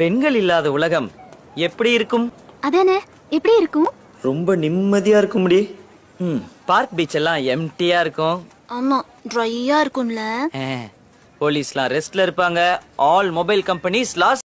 பெண்கள் இல்லாத உலகம் எப்படி இருக்கும் அதானே எப்படி இருக்கும் ரொம்ப நிம்மதியா இருக்கும்டி ம் பார்க் பீச் எல்லாம் எம்டியா இருக்கும் ஆமா ட்ரையா இருக்கும்ல போலீஸ்லாம் ரெஸ்ட்ல இருப்பாங்க ஆல் மொபைல் கம்பெனிஸ் லாஸ்ட்